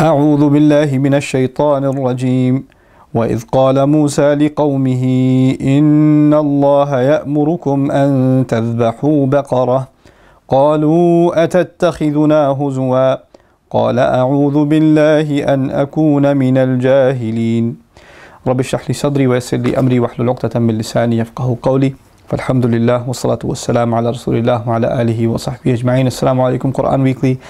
أعوذ بالله من الشيطان الرجيم وإذ قال موسى لقومه إن الله يأمركم أن تذبحوا بقرة قالوا أتتخذنا هزوا قال أعوذ بالله أن أكون من الجاهلين رب اشرح لي صدري ويسر لي أمري واحلل عقدة من لساني يفقه قولي Alhamdulillah, wa wa salam ala wa ala wa sahbihi ajma'in. Assalamu Weekly.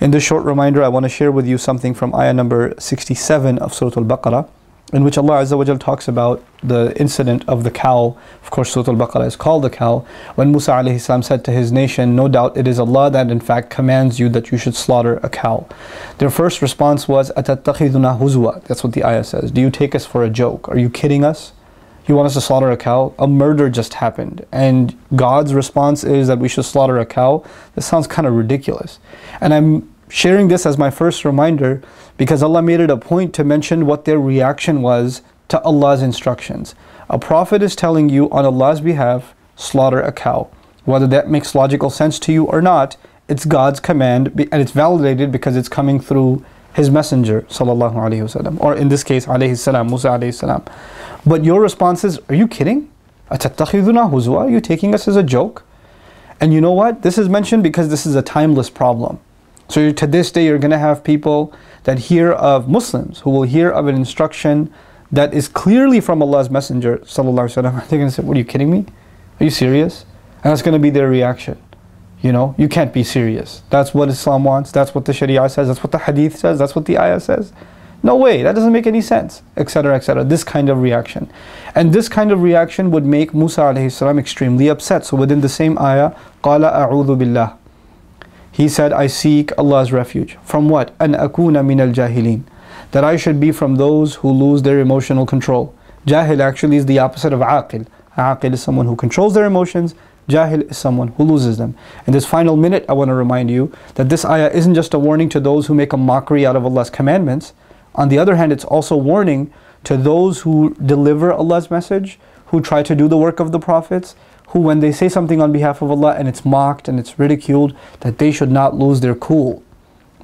In this short reminder, I want to share with you something from ayah number 67 of Surah Al Baqarah, in which Allah Azza wa Jal talks about the incident of the cow. Of course, Surah Al Baqarah is called the cow. When Musa alayhi salam said to his nation, No doubt it is Allah that in fact commands you that you should slaughter a cow. Their first response was, Atattakhiduna huzwa. That's what the ayah says. Do you take us for a joke? Are you kidding us? you want us to slaughter a cow? A murder just happened. And God's response is that we should slaughter a cow? This sounds kind of ridiculous. And I'm sharing this as my first reminder because Allah made it a point to mention what their reaction was to Allah's instructions. A prophet is telling you on Allah's behalf, slaughter a cow. Whether that makes logical sense to you or not, it's God's command and it's validated because it's coming through his messenger sallallahu alaihi wasallam or in this case alayhi salam Musa alayhi salam but your response is are you kidding huzwa? are you taking us as a joke and you know what this is mentioned because this is a timeless problem so to this day you're going to have people that hear of Muslims who will hear of an instruction that is clearly from Allah's messenger sallallahu alaihi wasallam they're going to say what are you kidding me are you serious and that's going to be their reaction you know, you can't be serious. That's what Islam wants. That's what the Sharia says. That's what the Hadith says. That's what the Ayah says. No way, that doesn't make any sense, etc., etc. This kind of reaction. And this kind of reaction would make Musa alayhi salam extremely upset. So within the same ayah, قَالَ أَعُوذُ بِاللَّهِ He said, I seek Allah's refuge. From what? أَنْ أَكُونَ مِنَ الْجَاهِلِينَ That I should be from those who lose their emotional control. Jahil actually is the opposite of aqil. Aqil is someone who controls their emotions, Jahil is someone who loses them. In this final minute, I want to remind you that this ayah isn't just a warning to those who make a mockery out of Allah's commandments. On the other hand, it's also warning to those who deliver Allah's message, who try to do the work of the prophets, who when they say something on behalf of Allah and it's mocked and it's ridiculed, that they should not lose their cool.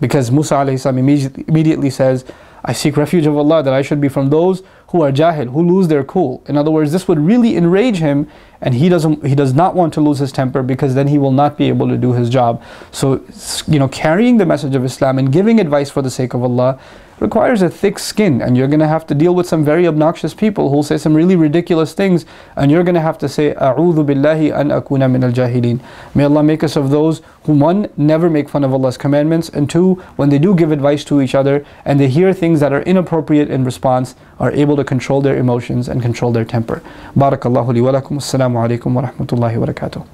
Because Musa alayhi salam immediately says, I seek refuge of Allah that I should be from those who are jahil, who lose their cool. In other words, this would really enrage him and he doesn't he does not want to lose his temper because then he will not be able to do his job. So you know, carrying the message of Islam and giving advice for the sake of Allah requires a thick skin and you're going to have to deal with some very obnoxious people who'll say some really ridiculous things and you're going to have to say a'udhu billahi an akuna min al-jahilin may Allah make us of those who one never make fun of Allah's commandments and two when they do give advice to each other and they hear things that are inappropriate in response are able to control their emotions and control their temper barakallahu li wa lakum assalamu alaykum wa rahmatullahi wa barakatuh